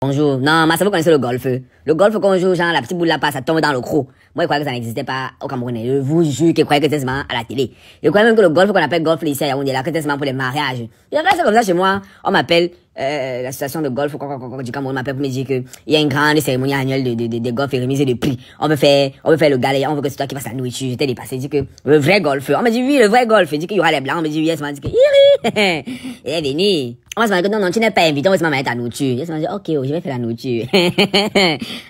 Bonjour, Non, mais ça vous connaissez le golf. Le golf qu'on joue, genre, la petite boule là passe, ça tombe dans le croc. Moi, je croyais que ça n'existait pas au Cameroun. Je vous jure que je croyais que c'était seulement à la télé. Je croyais même que le golf qu'on appelle golf ici à Yaoundé, là, que c'était seulement pour les mariages. J'ai regardé ça comme ça chez moi. On m'appelle, euh, la situation de golf, du on m'appelle pour me dire que il y a une grande cérémonie annuelle de, de, de, de golf et remise de prix. On veut faire, on veut faire le galet, on veut que c'est toi qui fasses la nourriture. J'étais dépassé. Dit que le vrai golfeur On me dit oui, le vrai golf. Dit qu'il y aura les blancs. On me dit oui je m'a dit que iri. Il est venu. On m'a dit que non, non, tu n'es pas invité. On va se mettre la nourriture. je me m'a dit ok, oh, je vais faire la nourriture.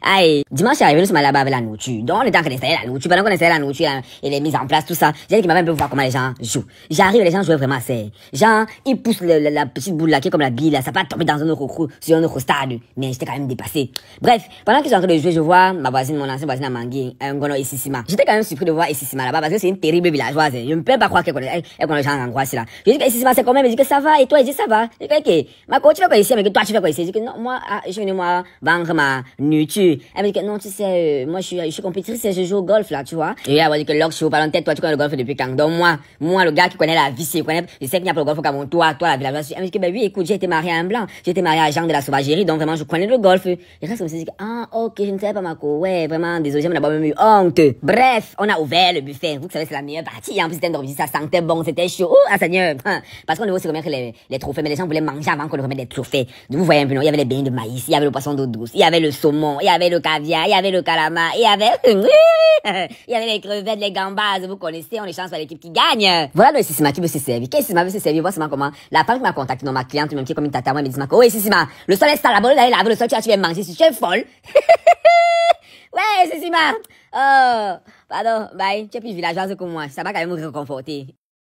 Aïe. Dimanche, je suis arrivé, nous sommes là-bas avec la nourriture. Donc, on était en train d'essayer la nourriture. Pendant qu'on essayait la nourriture et les mises en place, tout ça. J'ai dit qu'il m'a même voir comment les gens jouent. J'arrive, les gens jouent vraiment assez. Genre, ils poussent la, petite boule là qui est comme la bille là pas dans un autre coup, sur un autre stade, mais j'étais quand même dépassé. Bref, pendant que j'étais en train de jouer, je vois ma voisine, mon ancienne voisine à Mangui, Ngono Isissima. J'étais quand même surpris de voir Isissima là-bas parce que c'est une terrible villageoise. Hein. Je ne peux pas croire qu'elle connaît, elle, elle connaît en angoisse là. Je dis que Isissima c'est quand même, elle dit que ça va, et toi, elle dit ça va. Je dis que, ma coach, tu fais quoi ici? mais que toi, tu fais quoi ici? Je dis que non, moi, ah, je suis venu moi vendre ma nourriture. Elle me dit que non, tu sais, euh, moi, je suis, je suis compétitrice et je joue au golf là, tu vois. Et elle me dit que lorsque je suis au palon, tête, toi, tu connais le golf depuis quand? Donc moi, moi, le gars qui connaît la vie, je connaît je sais qu'il n'y a pas le golf au toi, toi, la villageoise. Elle me dit que ben oui, écoute, j'ai été mariée blanc. J'étais marié à Jean de la Sauvagerie, donc vraiment, je connais le golf. et reste comme dit, ah, ok, je ne savais pas, ma co Ouais, vraiment, désolé, on a même eu honte. Bref, on a ouvert le buffet. Vous savez, c'est la meilleure partie. Hein. En plus, c'était un ça sentait bon, c'était chaud. Oh, ah, Seigneur. Hein. Parce qu'on devait aussi remettre les, les, trophées, mais les gens voulaient manger avant qu'on leur remette des trophées. vous voyez un peu, non? Il y avait les beignets de maïs, il y avait le poisson d'eau douce, il y avait le saumon, il y avait le caviar, il y avait le calamar, il y avait, il y avait les crevettes, les gambas. Vous connaissez, on est chanceux à l'équipe qui gagne. Voilà le système qui veut se Qu'est-ce qui se servi? Voici comment la femme qui m'a contacté, non, ma cliente, même qui comme une à moi, me dit oui, si, si, le sol est à la balle, allez laver le sol, tu vas, tu viens manger, si, tu es folle. ouais, si, si, oh, pardon, bye, tu es plus villageoise que moi, ça va quand même me réconforter.